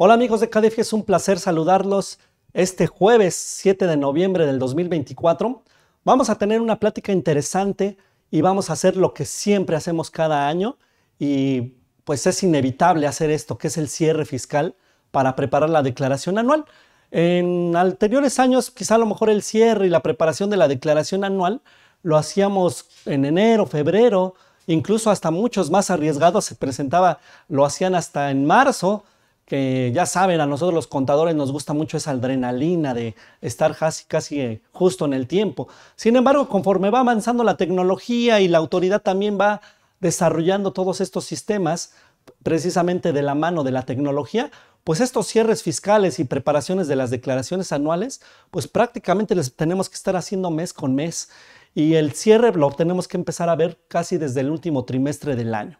Hola amigos de Cadefi, es un placer saludarlos este jueves 7 de noviembre del 2024. Vamos a tener una plática interesante y vamos a hacer lo que siempre hacemos cada año y pues es inevitable hacer esto, que es el cierre fiscal para preparar la declaración anual. En anteriores años, quizá a lo mejor el cierre y la preparación de la declaración anual lo hacíamos en enero, febrero, incluso hasta muchos más arriesgados se presentaba, lo hacían hasta en marzo, que ya saben, a nosotros los contadores nos gusta mucho esa adrenalina de estar casi, casi eh, justo en el tiempo. Sin embargo, conforme va avanzando la tecnología y la autoridad también va desarrollando todos estos sistemas, precisamente de la mano de la tecnología, pues estos cierres fiscales y preparaciones de las declaraciones anuales, pues prácticamente les tenemos que estar haciendo mes con mes. Y el cierre lo tenemos que empezar a ver casi desde el último trimestre del año.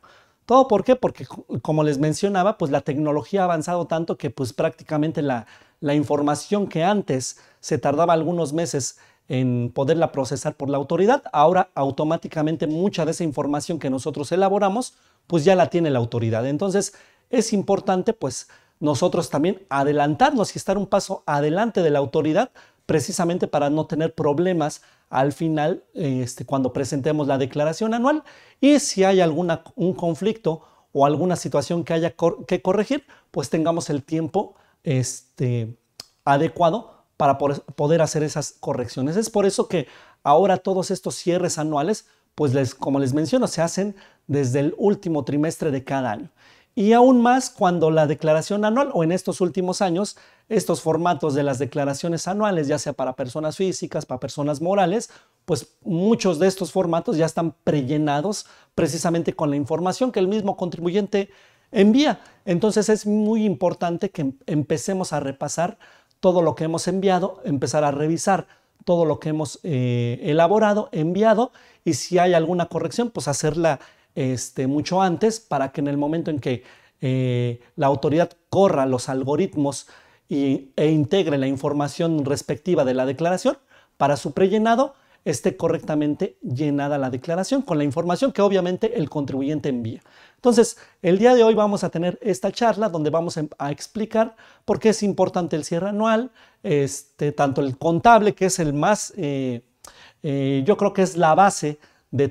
¿Todo por qué? Porque como les mencionaba, pues la tecnología ha avanzado tanto que pues prácticamente la, la información que antes se tardaba algunos meses en poderla procesar por la autoridad, ahora automáticamente mucha de esa información que nosotros elaboramos, pues ya la tiene la autoridad. Entonces es importante pues nosotros también adelantarnos y estar un paso adelante de la autoridad precisamente para no tener problemas al final este, cuando presentemos la declaración anual y si hay algún conflicto o alguna situación que haya que corregir, pues tengamos el tiempo este, adecuado para poder hacer esas correcciones. Es por eso que ahora todos estos cierres anuales, pues como les menciono, se hacen desde el último trimestre de cada año. Y aún más cuando la declaración anual o en estos últimos años estos formatos de las declaraciones anuales, ya sea para personas físicas, para personas morales, pues muchos de estos formatos ya están prellenados precisamente con la información que el mismo contribuyente envía. Entonces es muy importante que em-, empecemos a repasar todo lo que hemos enviado, empezar a revisar todo lo que hemos eh, elaborado, enviado, y si hay alguna corrección, pues hacerla este, mucho antes para que en el momento en que eh, la autoridad corra los algoritmos e integre la información respectiva de la declaración para su prellenado esté correctamente llenada la declaración con la información que obviamente el contribuyente envía. Entonces, el día de hoy vamos a tener esta charla donde vamos a em, explicar por qué es importante el cierre anual, este, tanto el contable, que es el más, eh, eh, yo creo que es la base de,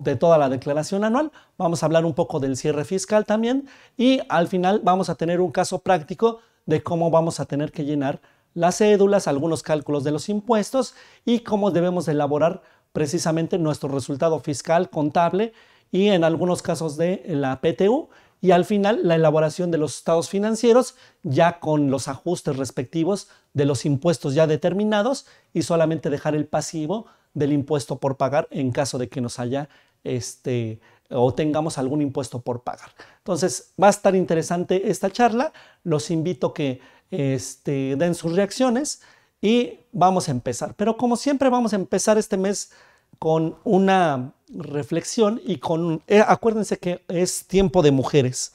de toda la declaración anual. Vamos a hablar un poco del cierre fiscal también y al final vamos a tener un caso práctico de cómo vamos a tener que llenar las cédulas, algunos cálculos de los impuestos y cómo debemos elaborar precisamente nuestro resultado fiscal contable y en algunos casos de la PTU y al final la elaboración de los estados financieros ya con los ajustes respectivos de los impuestos ya determinados y solamente dejar el pasivo del impuesto por pagar en caso de que nos haya este, o tengamos algún impuesto por pagar. Entonces, va a estar interesante esta charla. Los invito a que este, den sus reacciones y vamos a empezar. Pero como siempre, vamos a empezar este mes con una reflexión y con, eh, acuérdense que es tiempo de mujeres.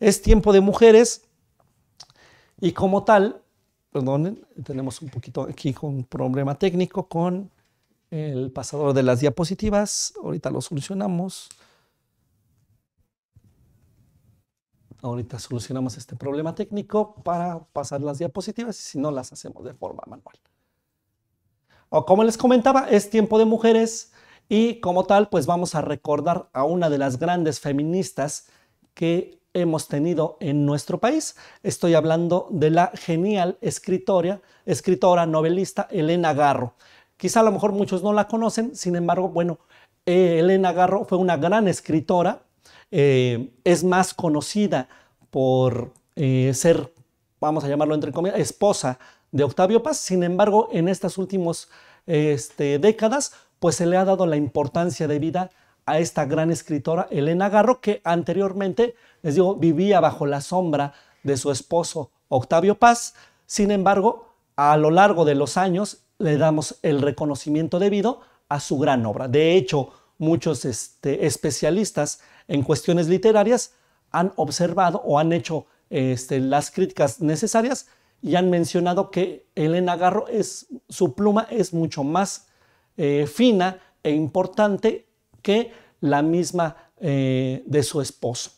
Es tiempo de mujeres y como tal, perdonen, tenemos un poquito aquí un problema técnico con el pasador de las diapositivas. Ahorita lo solucionamos. Ahorita solucionamos este problema técnico para pasar las diapositivas y si no las hacemos de forma manual. como les comentaba, es tiempo de mujeres y como tal, pues vamos a recordar a una de las grandes feministas que hemos tenido en nuestro país. Estoy hablando de la genial escritora, escritora novelista Elena Garro. Quizá a lo mejor muchos no la conocen, sin embargo, bueno, eh, Elena Garro fue una gran escritora eh, es más conocida por eh, ser, vamos a llamarlo entre comillas, esposa de Octavio Paz. Sin embargo, en estas últimas este, décadas, pues se le ha dado la importancia de vida a esta gran escritora Elena Garro, que anteriormente, les digo, vivía bajo la sombra de su esposo Octavio Paz. Sin embargo, a lo largo de los años le damos el reconocimiento debido a su gran obra. De hecho, muchos este, especialistas en cuestiones literarias han observado o han hecho este, las críticas necesarias y han mencionado que Elena Garro es, su pluma es mucho más eh, fina e importante que la misma eh, de su esposo.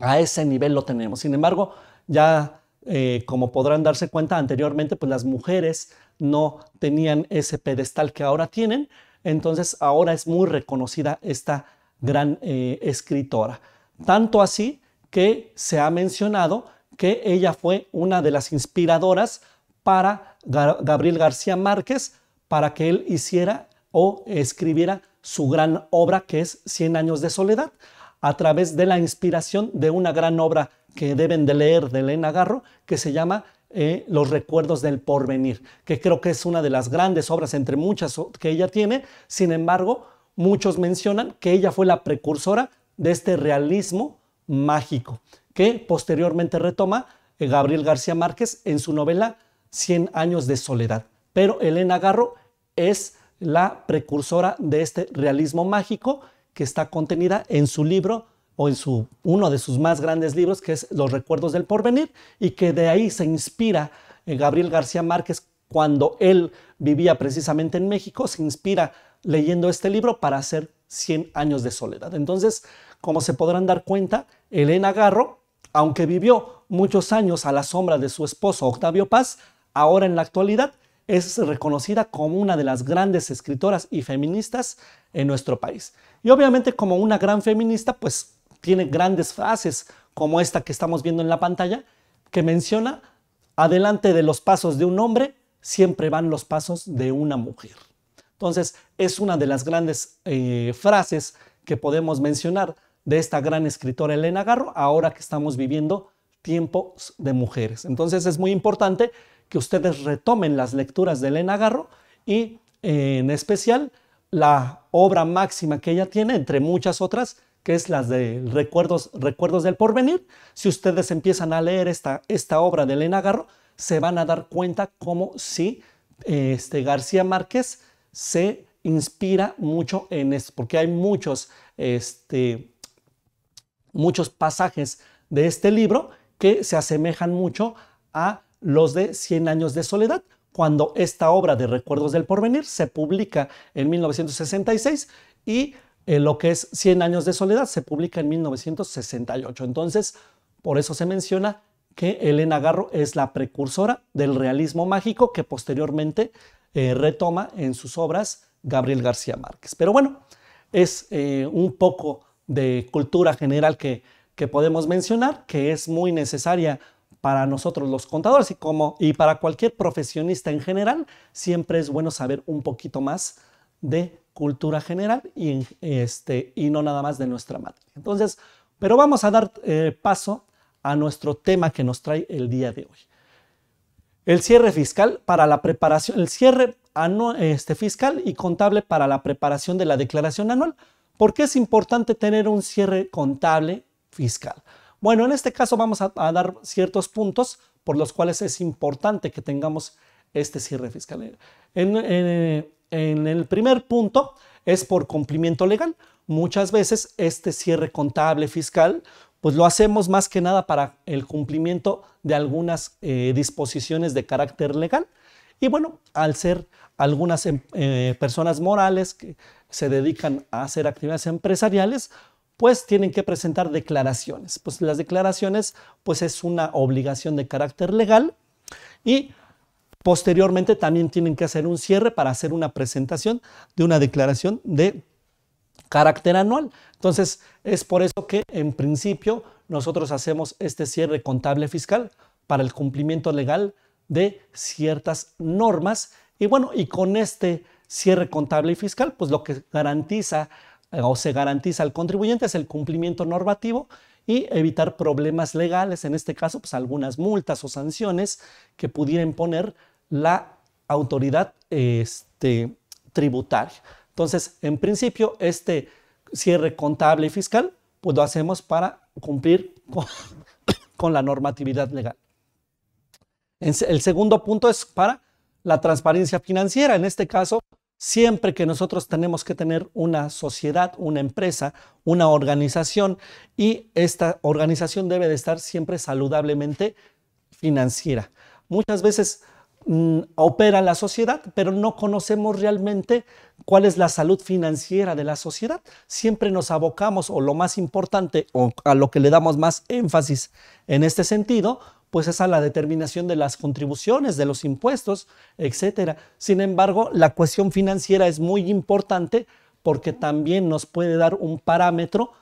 A ese nivel lo tenemos. Sin embargo, ya eh, como podrán darse cuenta anteriormente, pues las mujeres no tenían ese pedestal que ahora tienen. Entonces ahora es muy reconocida esta gran eh, escritora. Tanto así que se ha mencionado que ella fue una de las inspiradoras para Gabriel García Márquez para que él hiciera o escribiera su gran obra que es Cien años de soledad. A través de la inspiración de una gran obra que deben de leer de Elena Garro que se llama eh, Los recuerdos del porvenir, que creo que es una de las grandes obras entre muchas que ella tiene. Sin embargo, muchos mencionan que ella fue la precursora de este realismo mágico que posteriormente retoma eh, Gabriel García Márquez en su novela Cien años de soledad. Pero Elena Garro es la precursora de este realismo mágico que está contenida en su libro o en su, uno de sus más grandes libros, que es Los Recuerdos del Porvenir, y que de ahí se inspira eh, Gabriel García Márquez cuando él vivía precisamente en México, se inspira leyendo este libro para hacer 100 años de soledad. Entonces, como se podrán dar cuenta, Elena Garro, aunque vivió muchos años a la sombra de su esposo Octavio Paz, ahora en la actualidad es reconocida como una de las grandes escritoras y feministas en nuestro país. Y obviamente como una gran feminista, pues tiene grandes frases como esta que estamos viendo en la pantalla, que menciona, adelante de los pasos de un hombre, siempre van los pasos de una mujer. Entonces, es una de las grandes eh, frases que podemos mencionar de esta gran escritora Elena Garro, ahora que estamos viviendo tiempos de mujeres. Entonces, es muy importante que ustedes retomen las lecturas de Elena Garro y, eh, en especial, la obra máxima que ella tiene, entre muchas otras, que es las de Recuerdos, del Porvenir. Si ustedes empiezan a leer esta, obra de Elena Garro, se van a dar cuenta como si este, García Márquez se inspira mucho en esto, porque hay muchos, este, muchos pasajes de este libro que se asemejan mucho a los de 100 años de soledad. Cuando esta obra de Recuerdos del Porvenir se publica en 1966 y eh, lo que es 100 años de soledad se publica en 1968. Entonces, por eso se menciona que Elena Garro es la precursora del realismo mágico que posteriormente eh, retoma en sus obras Gabriel García Márquez. Pero bueno, es eh, un poco de cultura general que, podemos mencionar, que es muy necesaria para nosotros los contadores y, como, y para cualquier profesionista en general, siempre es bueno saber un poquito más de cultura general y, este, y no nada más de nuestra materia. Entonces, pero vamos a dar eh, paso a nuestro tema que nos trae el día de hoy. El cierre fiscal para la preparación, el cierre este, fiscal y contable para la preparación de la declaración anual. ¿Por qué es importante tener un cierre contable fiscal? Bueno, en este caso vamos a, dar ciertos puntos por los cuales es importante que tengamos este cierre fiscal. en, el primer punto es por cumplimiento legal. Muchas veces este cierre contable fiscal pues lo hacemos más que nada para el cumplimiento de algunas eh, disposiciones de carácter legal. Y bueno, al ser algunas em, eh, personas morales que se dedican a hacer actividades empresariales, pues tienen que presentar declaraciones. Pues las declaraciones, pues es una obligación de carácter legal y posteriormente también tienen que hacer un cierre para hacer una presentación de una declaración de carácter anual. Entonces, es por eso que en principio nosotros hacemos este cierre contable fiscal para el cumplimiento legal de ciertas normas. Y bueno, y con este cierre contable y fiscal, pues lo que garantiza eh, o se garantiza al contribuyente es el cumplimiento normativo y evitar problemas legales, en este caso, pues algunas multas o sanciones que pudiera imponer la autoridad este, tributaria. Entonces, en principio, este cierre contable y fiscal, pues lo hacemos para cumplir con, con la normatividad legal. El segundo punto es para la transparencia financiera. En este caso, siempre que nosotros tenemos que tener una sociedad, una empresa, una organización y esta organización debe de estar siempre saludablemente financiera. Muchas veces Mm, opera la sociedad, pero no conocemos realmente cuál es la salud financiera de la sociedad. Siempre nos abocamos, o lo más importante, o a lo que le damos más énfasis en este sentido, pues es a la determinación de las contribuciones, de los impuestos, etc. Sin embargo, la cuestión financiera es muy importante porque también nos puede dar un parámetro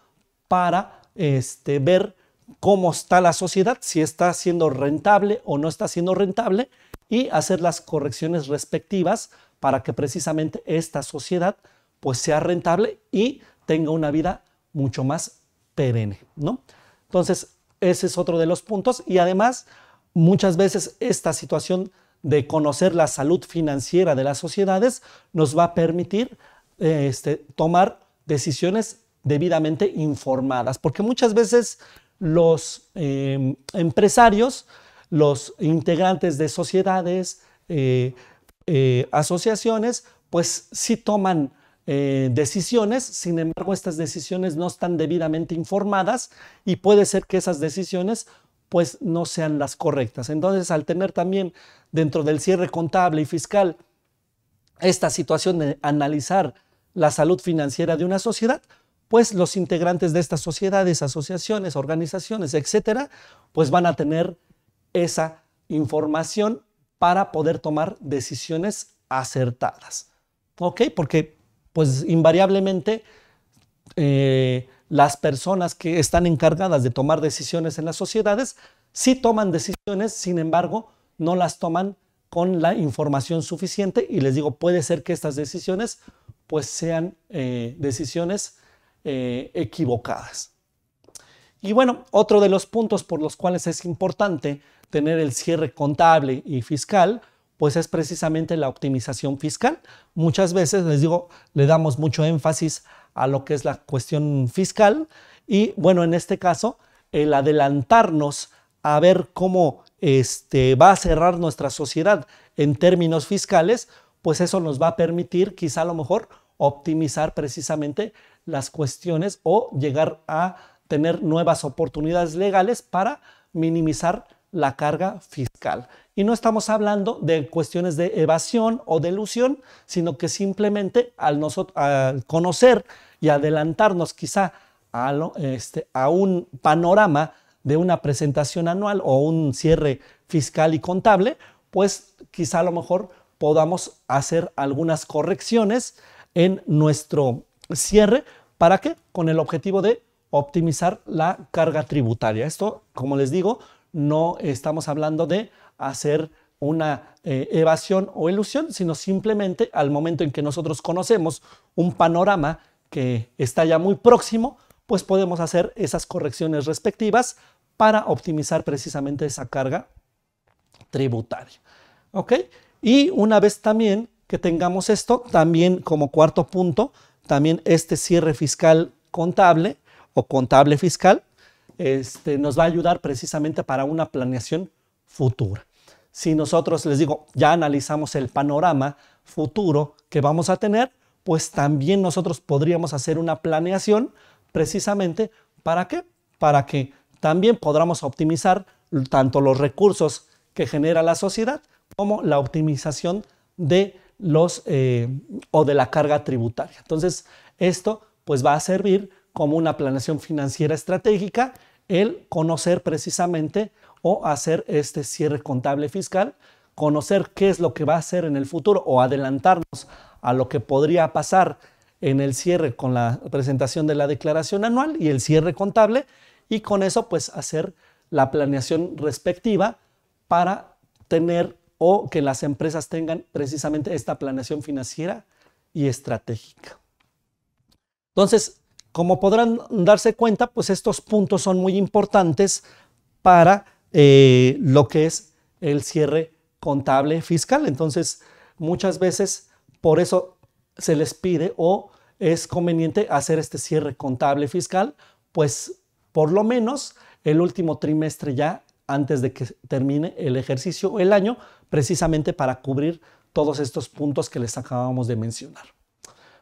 para este, ver cómo está la sociedad, si está siendo rentable o no está siendo rentable, y hacer las correcciones respectivas para que precisamente esta sociedad pues sea rentable y tenga una vida mucho más perenne, ¿no? Entonces, ese es otro de los puntos y además muchas veces esta situación de conocer la salud financiera de las sociedades nos va a permitir este, tomar decisiones debidamente informadas, porque muchas veces los eh, empresarios los integrantes de sociedades, eh, eh, asociaciones, pues sí toman eh, decisiones, sin embargo estas decisiones no están debidamente informadas y puede ser que esas decisiones pues no sean las correctas. Entonces, al tener también dentro del cierre contable y fiscal esta situación de analizar la salud financiera de una sociedad, pues los integrantes de estas sociedades, asociaciones, organizaciones, etcétera, pues van a tener esa información para poder tomar decisiones acertadas. ¿Ok? Porque pues invariablemente eh, las personas que están encargadas de tomar decisiones en las sociedades sí toman decisiones, sin embargo, no las toman con la información suficiente y les digo, puede ser que estas decisiones pues sean eh, decisiones eh, equivocadas. Y bueno, otro de los puntos por los cuales es importante tener el cierre contable y fiscal, pues es precisamente la optimización fiscal. Muchas veces, les digo, le damos mucho énfasis a lo que es la cuestión fiscal y bueno, en este caso, el adelantarnos a ver cómo este, va a cerrar nuestra sociedad en términos fiscales, pues eso nos va a permitir quizá a lo mejor optimizar precisamente las cuestiones o llegar a tener nuevas oportunidades legales para minimizar la carga fiscal. Y no estamos hablando de cuestiones de evasión o de ilusión, sino que simplemente al, conocer y adelantarnos quizá a, este, a un panorama de una presentación anual o un cierre fiscal y contable, pues quizá a lo mejor podamos hacer algunas correcciones en nuestro cierre. ¿Para que Con el objetivo de optimizar la carga tributaria. Esto, como les digo, no estamos hablando de hacer una eh, evasión o ilusión, sino simplemente al momento en que nosotros conocemos un panorama que está ya muy próximo, pues podemos hacer esas correcciones respectivas para optimizar precisamente esa carga tributaria. ¿Ok? Y una vez también que tengamos esto, también como cuarto punto, también este cierre fiscal contable o contable fiscal, este, nos va a ayudar precisamente para una planeación futura. Si nosotros, les digo, ya analizamos el panorama futuro que vamos a tener, pues también nosotros podríamos hacer una planeación precisamente para qué? Para que también podamos optimizar tanto los recursos que genera la sociedad como la optimización de los eh, o de la carga tributaria. Entonces, esto pues va a servir como una planeación financiera estratégica, el conocer precisamente o hacer este cierre contable fiscal, conocer qué es lo que va a hacer en el futuro o adelantarnos a lo que podría pasar en el cierre con la presentación de la declaración anual y el cierre contable y con eso pues hacer la planeación respectiva para tener o que las empresas tengan precisamente esta planeación financiera y estratégica. Entonces, como podrán darse cuenta, pues estos puntos son muy importantes para eh, lo que es el cierre contable fiscal. Entonces, muchas veces por eso se les pide o es conveniente hacer este cierre contable fiscal, pues por lo menos el último trimestre ya antes de que termine el ejercicio o el año, precisamente para cubrir todos estos puntos que les acabamos de mencionar.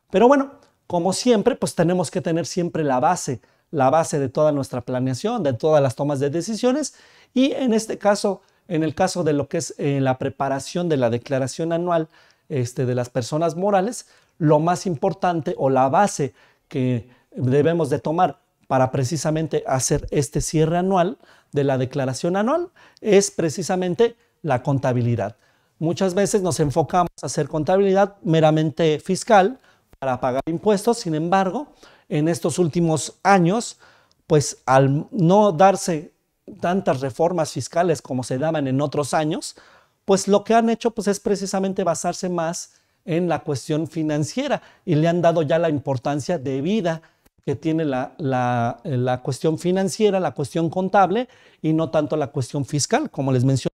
Pero bueno, como siempre, pues tenemos que tener siempre la base, la base de toda nuestra planeación, de todas las tomas de decisiones y en este caso, en el caso de lo que es eh, la preparación de la declaración anual este, de las personas morales, lo más importante o la base que debemos de tomar para precisamente hacer este cierre anual de la declaración anual es precisamente la contabilidad. Muchas veces nos enfocamos a hacer contabilidad meramente fiscal, para pagar impuestos. Sin embargo, en estos últimos años, pues al no darse tantas reformas fiscales como se daban en otros años, pues lo que han hecho pues es precisamente basarse más en la cuestión financiera y le han dado ya la importancia debida que tiene la, la, la cuestión financiera, la cuestión contable y no tanto la cuestión fiscal, como les mencioné.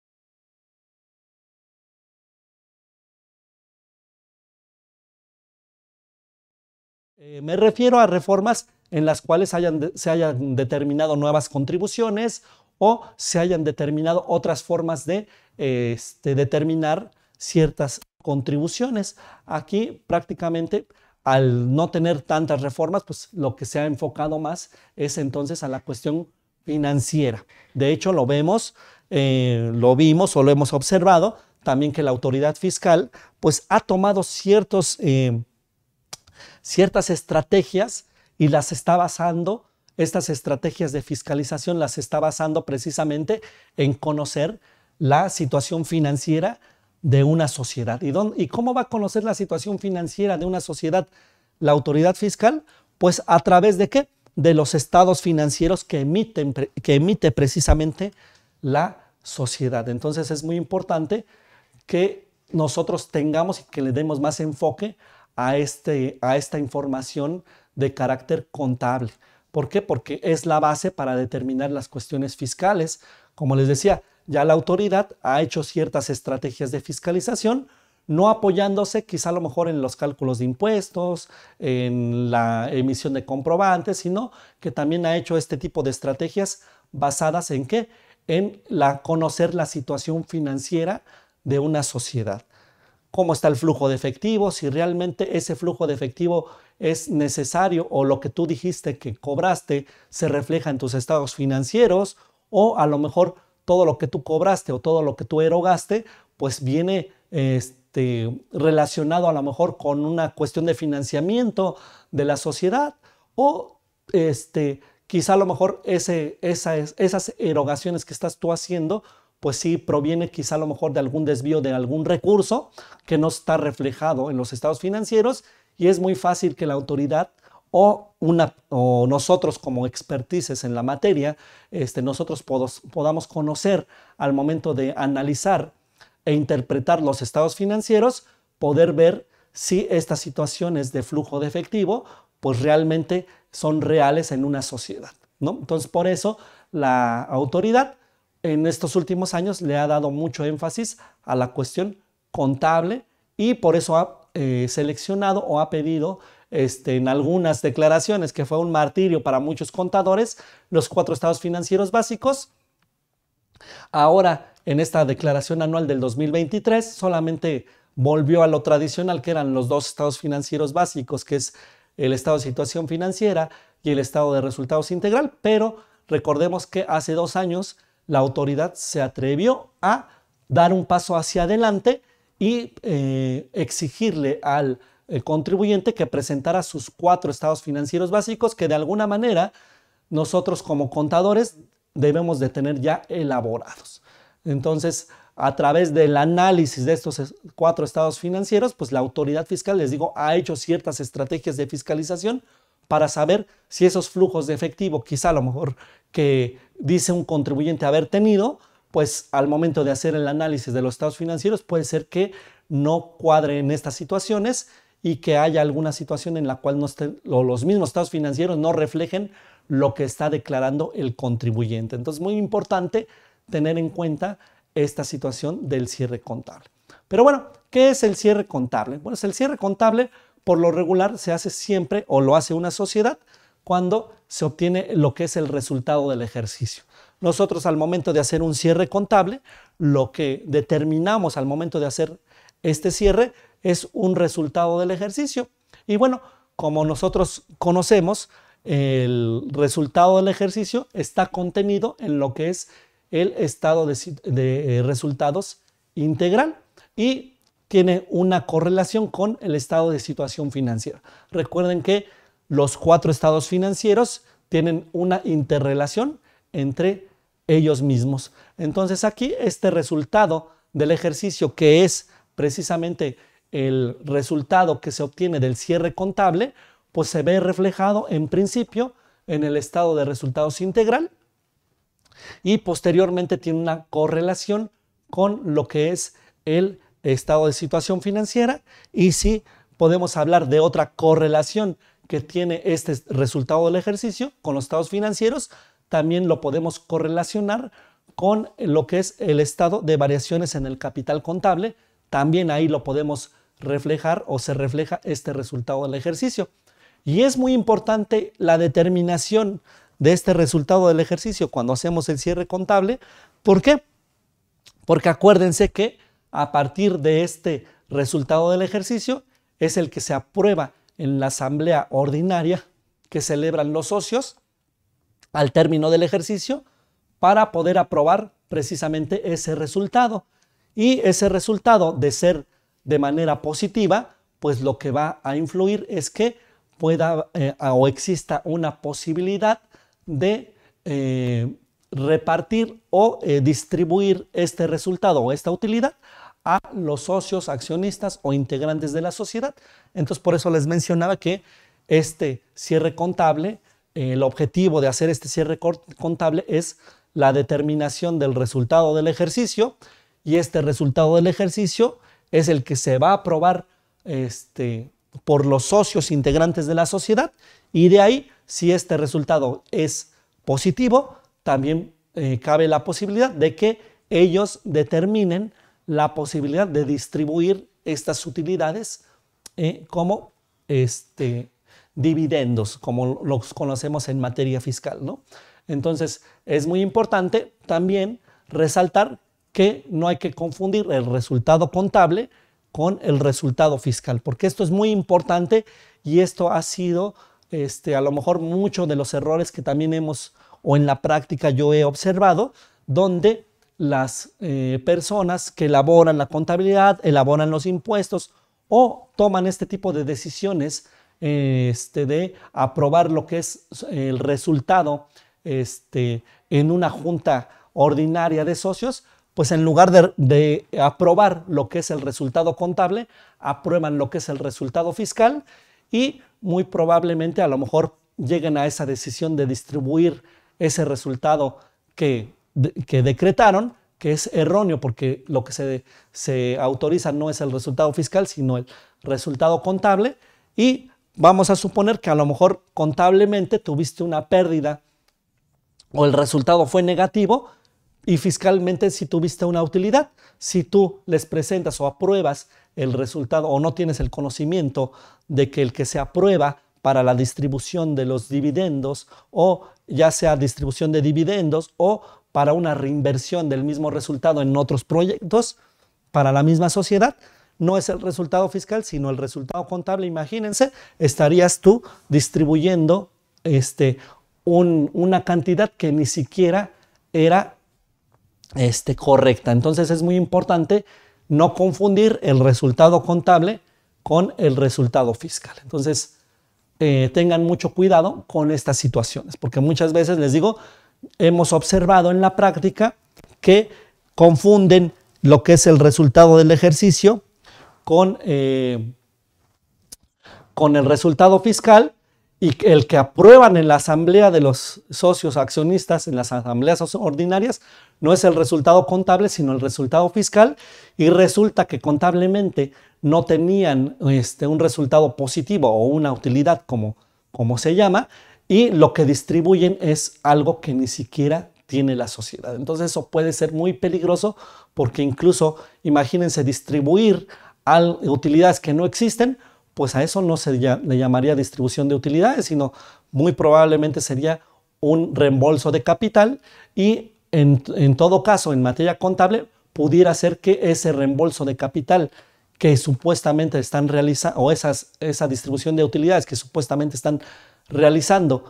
Eh, me refiero a reformas en las cuales se hayan determinado nuevas contribuciones o se hayan determinado otras formas de este, determinar ciertas contribuciones. Aquí prácticamente al no tener tantas reformas, pues lo que se ha enfocado más es entonces a la cuestión financiera. De hecho, lo vemos, eh, lo vimos o lo hemos observado también que la autoridad fiscal pues ha tomado ciertos eh, ciertas estrategias y las está basando, estas estrategias de fiscalización las está basando precisamente en conocer la situación financiera de una sociedad. ¿Y, ¿Y cómo va a conocer la situación financiera de una sociedad la autoridad fiscal? Pues a través de qué? De los estados financieros que, que emite precisamente la sociedad. Entonces es muy importante que nosotros tengamos y que le demos más enfoque a, este, a esta información de carácter contable. ¿Por qué? Porque es la base para determinar las cuestiones fiscales. Como les decía, ya la autoridad ha hecho ciertas estrategias de fiscalización, no apoyándose quizá a lo mejor en los cálculos de impuestos, en la emisión de comprobantes, sino que también ha hecho este tipo de estrategias basadas en qué? En conocer la situación financiera de una sociedad cómo está el flujo de efectivo, si realmente ese flujo de efectivo es necesario o lo que tú dijiste que cobraste se refleja en tus estados financieros o a lo mejor todo lo que tú cobraste o todo lo que tú erogaste pues viene este, relacionado a lo mejor con una cuestión de financiamiento de la sociedad o este, quizá a lo mejor esas erogaciones que estás tú haciendo pues sí proviene quizá a lo mejor de algún desvío de algún recurso que no está reflejado en los estados financieros y es muy fácil que la autoridad o, una, o nosotros como expertices en la materia, este, nosotros podamos conocer al momento de analizar e interpretar los estados financieros, poder ver si estas situaciones de flujo de efectivo pues realmente son reales en una sociedad. ¿no? Entonces, por eso la autoridad en estos últimos años le ha dado mucho énfasis a la cuestión contable y por eso ha eh, seleccionado o ha pedido este, en algunas declaraciones que fue un martirio para muchos contadores los cuatro estados financieros básicos. Ahora, en esta declaración anual del 2023, solamente volvió a lo tradicional que eran los dos estados financieros básicos, que es el estado de situación financiera y el estado de resultados integral, pero recordemos que hace dos años la autoridad se atrevió a dar un paso hacia adelante y eh, exigirle al eh, contribuyente que presentara sus cuatro estados financieros básicos que de alguna manera nosotros como contadores debemos de tener ya elaborados. Entonces, a través del análisis de estos cuatro estados financieros, pues la autoridad fiscal, les digo, ha hecho ciertas estrategias de fiscalización para saber si esos flujos de efectivo, quizá a lo mejor que dice un contribuyente haber tenido, pues al momento de hacer el análisis de los estados financieros puede ser que no cuadre en estas situaciones y que haya alguna situación en la cual no los mismos estados financieros no reflejen lo que está declarando el contribuyente. Entonces, muy importante tener en cuenta esta situación del cierre contable. Pero bueno, ¿qué es el cierre contable? Bueno, es el cierre contable por lo regular se hace siempre o lo hace una sociedad cuando se obtiene lo que es el resultado del ejercicio. Nosotros al momento de hacer un cierre contable, lo que determinamos al momento de hacer este cierre es un resultado del ejercicio. Y bueno, como nosotros conocemos, el resultado del ejercicio está contenido en lo que es el estado de, eh, resultados integral y tiene una correlación con el estado de situación financiera. Recuerden que los cuatro estados financieros tienen una interrelación entre ellos mismos. Entonces aquí este resultado del ejercicio que es precisamente el resultado que se obtiene del cierre contable, pues se ve reflejado en principio en el estado de resultados integral y posteriormente tiene una correlación con lo que es el estado de situación financiera y si podemos hablar de otra correlación que tiene este resultado del ejercicio con los estados financieros, también lo podemos correlacionar con lo que es el estado de variaciones en el capital contable. También ahí lo podemos reflejar o se refleja este resultado del ejercicio. Y es muy importante la determinación de este resultado del ejercicio cuando hacemos el cierre contable. ¿Por qué? Porque acuérdense que a partir de este resultado del ejercicio es el que se aprueba en la asamblea ordinaria que celebran los socios al término del ejercicio para poder aprobar precisamente ese resultado. Y ese resultado, de ser de manera positiva, pues lo que va a influir es que pueda eh, o exista una posibilidad de eh, repartir o eh, distribuir este resultado o esta utilidad a los socios, accionistas o integrantes de la sociedad entonces, por eso les mencionaba que este cierre contable, el objetivo de hacer este cierre contable es la determinación del resultado del ejercicio y este resultado del ejercicio es el que se va a aprobar este, por los socios integrantes de la sociedad y de ahí, si este resultado es positivo, también eh, cabe la posibilidad de que ellos determinen la posibilidad de distribuir estas utilidades ¿eh? como este, dividendos, como los conocemos en materia fiscal. ¿no? Entonces, es muy importante también resaltar que no hay que confundir el resultado contable con el resultado fiscal, porque esto es muy importante y esto ha sido este, a lo mejor muchos de los errores que también hemos o en la práctica yo he observado, donde las eh, personas que elaboran la contabilidad, elaboran los impuestos o toman este tipo de decisiones este, de aprobar lo que es eh, el resultado este, en una junta ordinaria de socios, pues en lugar de, aprobar lo que es el resultado contable, aprueban lo que es el resultado fiscal y muy probablemente a lo mejor lleguen a esa decisión de distribuir ese resultado que, que decretaron que es erróneo porque lo que se, se autoriza no es el resultado fiscal, sino el resultado contable. Y vamos a suponer que a lo mejor contablemente tuviste una pérdida o el resultado fue negativo y fiscalmente si tuviste una utilidad. Si tú les presentas o apruebas el resultado o no tienes el conocimiento de que el que se aprueba para la distribución de los dividendos o ya sea distribución de dividendos o para una reinversión del mismo resultado en otros proyectos para la misma sociedad, no es el resultado fiscal, sino el resultado contable. Imagínense, estarías tú distribuyendo este, una cantidad que ni siquiera era este, correcta. Entonces es muy importante no confundir el resultado contable con el resultado fiscal. Entonces, eh, tengan mucho cuidado con estas situaciones, porque muchas veces les digo, hemos observado en la práctica que confunden lo que es el resultado del ejercicio con, eh, con el resultado fiscal y el que aprueban en la asamblea de los socios accionistas, en las asambleas ordinarias, no es el resultado contable, sino el resultado fiscal, y resulta que contablemente no tenían este, un resultado positivo o una utilidad, como se llama, y lo que distribuyen es algo que ni siquiera tiene la sociedad. Entonces eso puede ser muy peligroso porque incluso imagínense distribuir utilidades que no existen, pues a eso no se le llamaría distribución de utilidades, sino muy probablemente sería un reembolso de capital y en, todo caso en materia contable pudiera ser que ese reembolso de capital que supuestamente están realizando, o esas, esa distribución de utilidades que supuestamente están realizando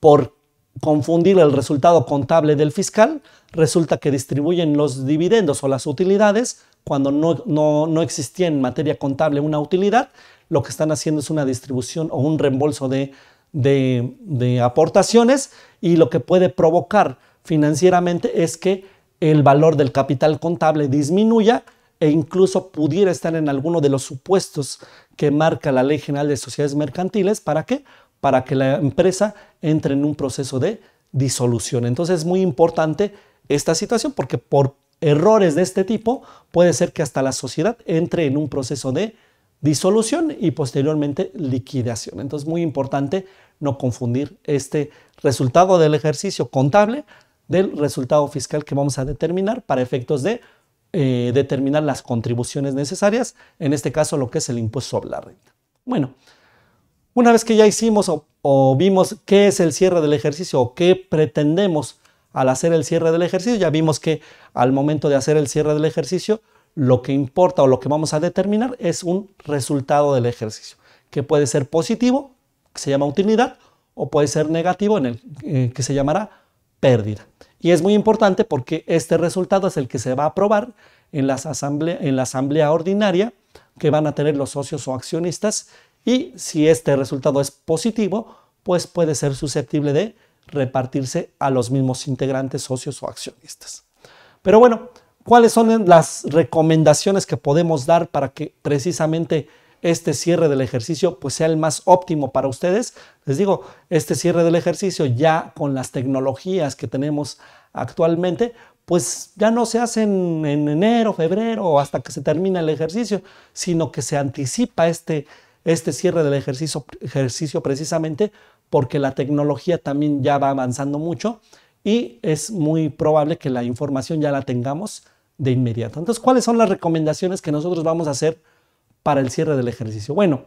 por confundir el resultado contable del fiscal, resulta que distribuyen los dividendos o las utilidades cuando no, existía en materia contable una utilidad, lo que están haciendo es una distribución o un reembolso de, de aportaciones y lo que puede provocar financieramente es que el valor del capital contable disminuya e incluso pudiera estar en alguno de los supuestos que marca la Ley General de Sociedades Mercantiles. ¿Para qué? para que la empresa entre en un proceso de disolución. Entonces es muy importante esta situación porque por errores de este tipo puede ser que hasta la sociedad entre en un proceso de disolución y posteriormente liquidación. Entonces es muy importante no confundir este resultado del ejercicio contable del resultado fiscal que vamos a determinar para efectos de eh, determinar las contribuciones necesarias, en este caso lo que es el impuesto sobre la renta. Bueno, una vez que ya hicimos o, vimos qué es el cierre del ejercicio o qué pretendemos al hacer el cierre del ejercicio, ya vimos que al momento de hacer el cierre del ejercicio, lo que importa o lo que vamos a determinar es un resultado del ejercicio, que puede ser positivo, que se llama utilidad, o puede ser negativo, en el eh, que se llamará pérdida. Y es muy importante porque este resultado es el que se va a aprobar en, en la asamblea ordinaria que van a tener los socios o accionistas y si este resultado es positivo, pues puede ser susceptible de repartirse a los mismos integrantes, socios o accionistas. Pero bueno, ¿cuáles son las recomendaciones que podemos dar para que precisamente este cierre del ejercicio pues sea el más óptimo para ustedes? Les digo, este cierre del ejercicio ya con las tecnologías que tenemos actualmente, pues ya no se hacen en enero, febrero o hasta que se termina el ejercicio, sino que se anticipa este este cierre del ejercicio, ejercicio precisamente porque la tecnología también ya va avanzando mucho y es muy probable que la información ya la tengamos de inmediato. Entonces, ¿cuáles son las recomendaciones que nosotros vamos a hacer para el cierre del ejercicio? Bueno,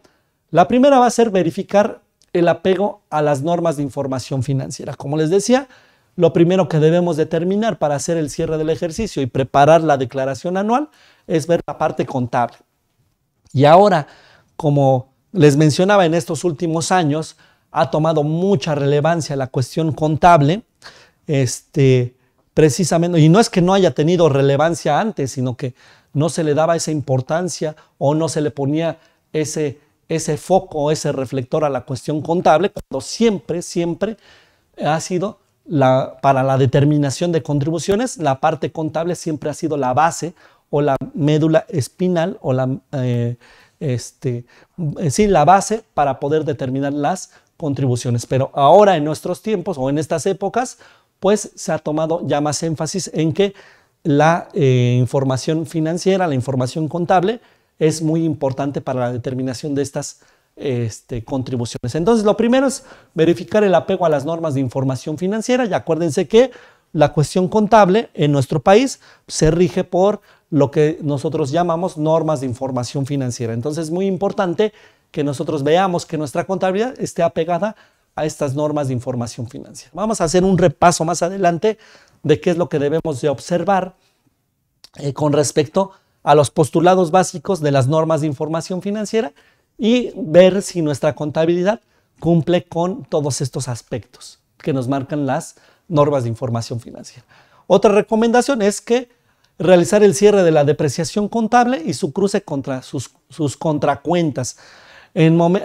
la primera va a ser verificar el apego a las normas de información financiera. Como les decía, lo primero que debemos determinar para hacer el cierre del ejercicio y preparar la declaración anual es ver la parte contable. Y ahora, como les mencionaba en estos últimos años, ha tomado mucha relevancia la cuestión contable, este, precisamente, y no es que no haya tenido relevancia antes, sino que no se le daba esa importancia o no se le ponía ese, ese foco, ese reflector a la cuestión contable, cuando siempre, siempre ha sido la, para la determinación de contribuciones, la parte contable siempre ha sido la base o la médula espinal o la... Eh, este, decir, la base para poder determinar las contribuciones. Pero ahora en nuestros tiempos o en estas épocas, pues se ha tomado ya más énfasis en que la eh, información financiera, la información contable, es muy importante para la determinación de estas este, contribuciones. Entonces, lo primero es verificar el apego a las normas de información financiera y acuérdense que la cuestión contable en nuestro país se rige por lo que nosotros llamamos normas de información financiera. Entonces es muy importante que nosotros veamos que nuestra contabilidad esté apegada a estas normas de información financiera. Vamos a hacer un repaso más adelante de qué es lo que debemos de observar eh, con respecto a los postulados básicos de las normas de información financiera y ver si nuestra contabilidad cumple con todos estos aspectos que nos marcan las normas de información financiera. Otra recomendación es que realizar el cierre de la depreciación contable y su cruce contra sus, sus contracuentas. En,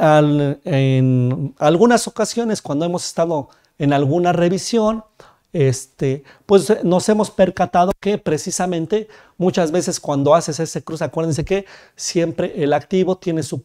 algunas ocasiones, cuando hemos estado en alguna revisión, este, pues eh, nos hemos percatado que precisamente muchas veces cuando haces ese cruce, acuérdense que siempre el activo tiene su,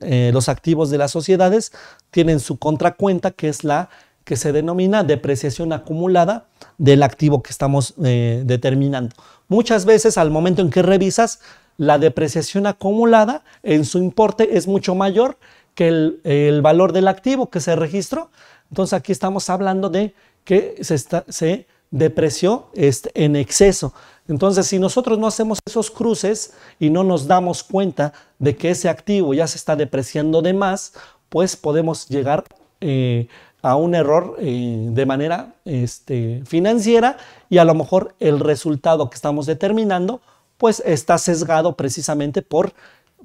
eh, los activos de las sociedades tienen su contracuenta, que es la que se denomina depreciación acumulada del activo que estamos eh, determinando. Muchas veces al momento en que revisas, la depreciación acumulada en su importe es mucho mayor que el, valor del activo que se registró. Entonces aquí estamos hablando de que se, depreció este, en exceso. Entonces, si nosotros no hacemos esos cruces y no nos damos cuenta de que ese activo ya se está depreciando de más, pues podemos llegar eh, a un error eh, de manera este, financiera y a lo mejor el resultado que estamos determinando pues está sesgado precisamente por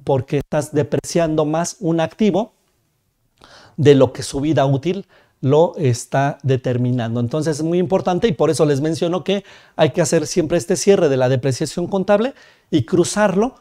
porque estás depreciando más un activo de lo que su vida útil lo está determinando. Entonces es muy importante y por eso les menciono que hay que hacer siempre este cierre de la depreciación contable y cruzarlo